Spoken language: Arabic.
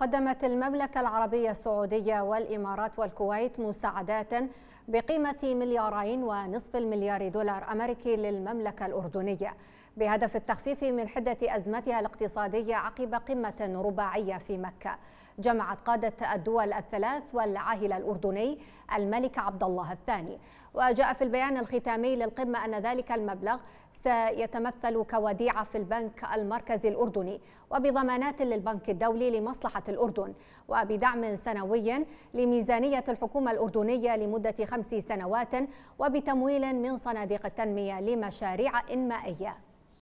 قدمت المملكة العربية السعودية والإمارات والكويت مساعدات بقيمة مليارين ونصف المليار دولار أمريكي للمملكة الأردنية بهدف التخفيف من حدة أزمتها الاقتصادية عقب قمة رباعية في مكة جمعت قادة الدول الثلاث والعاهل الأردني الملك عبد الله الثاني وجاء في البيان الختامي للقمة أن ذلك المبلغ سيتمثل كوديعة في البنك المركزي الأردني وبضمانات للبنك الدولي لمصلحة الأردن وبدعم سنوي لميزانية الحكومة الأردنية لمدة خمس سنوات وبتمويل من صناديق التنمية لمشاريع إنمائية